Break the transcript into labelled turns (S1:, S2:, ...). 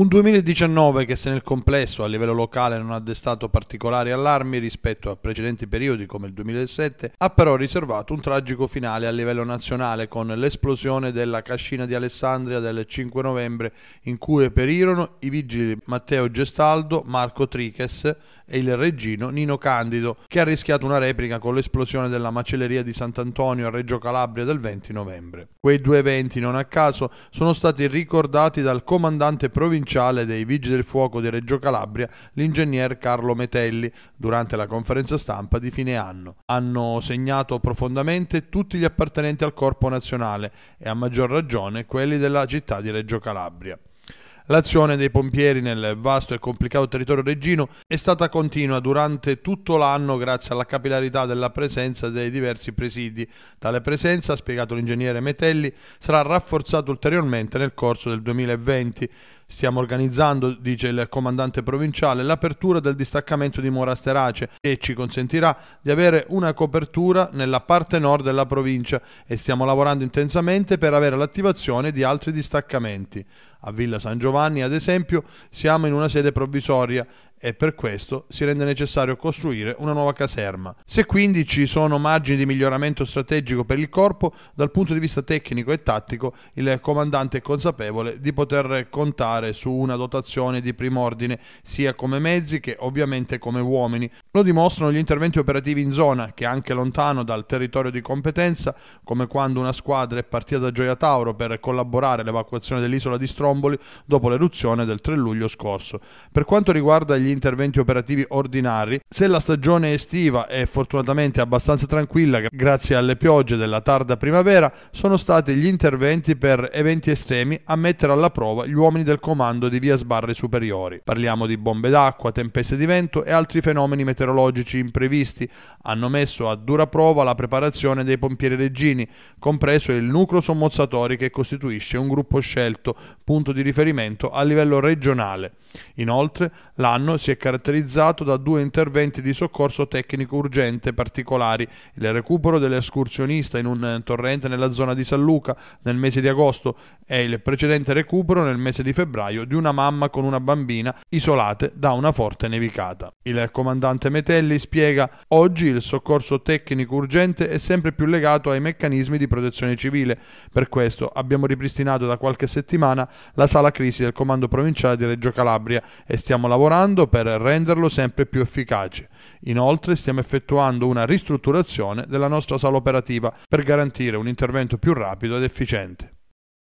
S1: Un 2019 che se nel complesso a livello locale non ha destato particolari allarmi rispetto a precedenti periodi come il 2007, ha però riservato un tragico finale a livello nazionale con l'esplosione della cascina di Alessandria del 5 novembre in cui perirono i vigili Matteo Gestaldo, Marco Triches e il reggino Nino Candido che ha rischiato una replica con l'esplosione della macelleria di Sant'Antonio a Reggio Calabria del 20 novembre. Quei due eventi non a caso sono stati ricordati dal comandante provinciale provinciale dei Vigili del Fuoco di Reggio Calabria, l'ingegner Carlo Metelli, durante la conferenza stampa di fine anno. Hanno segnato profondamente tutti gli appartenenti al Corpo Nazionale e a maggior ragione quelli della città di Reggio Calabria. L'azione dei pompieri nel vasto e complicato territorio reggino è stata continua durante tutto l'anno grazie alla capillarità della presenza dei diversi presidi. Tale presenza, ha spiegato l'ingegnere Metelli, sarà rafforzata ulteriormente nel corso del 2020 Stiamo organizzando, dice il comandante provinciale, l'apertura del distaccamento di Morasterace che ci consentirà di avere una copertura nella parte nord della provincia e stiamo lavorando intensamente per avere l'attivazione di altri distaccamenti. A Villa San Giovanni, ad esempio, siamo in una sede provvisoria e per questo si rende necessario costruire una nuova caserma. Se quindi ci sono margini di miglioramento strategico per il corpo, dal punto di vista tecnico e tattico il comandante è consapevole di poter contare su una dotazione di primo ordine sia come mezzi che ovviamente come uomini. Lo dimostrano gli interventi operativi in zona che anche lontano dal territorio di competenza, come quando una squadra è partita da Gioia Tauro per collaborare all'evacuazione dell'isola di Stromboli dopo l'eruzione del 3 luglio scorso. Per quanto riguarda gli degli interventi operativi ordinari. Se la stagione estiva è fortunatamente abbastanza tranquilla grazie alle piogge della tarda primavera, sono stati gli interventi per eventi estremi a mettere alla prova gli uomini del comando di via sbarre superiori. Parliamo di bombe d'acqua, tempeste di vento e altri fenomeni meteorologici imprevisti. Hanno messo a dura prova la preparazione dei pompieri reggini, compreso il nucleo sommozzatori che costituisce un gruppo scelto, punto di riferimento a livello regionale. Inoltre, l'anno si è caratterizzato da due interventi di soccorso tecnico urgente particolari, il recupero dell'escursionista in un eh, torrente nella zona di San Luca nel mese di agosto e il precedente recupero nel mese di febbraio di una mamma con una bambina isolate da una forte nevicata. Il comandante Metelli spiega oggi il soccorso tecnico urgente è sempre più legato ai meccanismi di protezione civile. Per questo abbiamo ripristinato da qualche settimana la sala crisi del comando provinciale di Reggio Calabria Calabria e stiamo lavorando per renderlo sempre più efficace. Inoltre stiamo effettuando una ristrutturazione della nostra sala operativa per garantire un intervento più rapido ed efficiente.